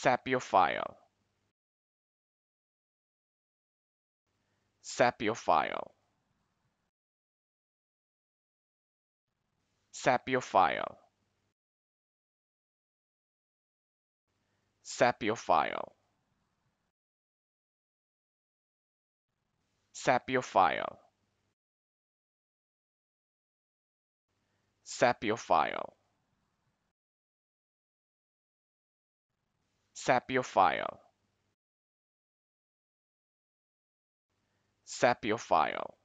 sapiophile file. sapiophile file. sapiophile file. sapiophile sapiophile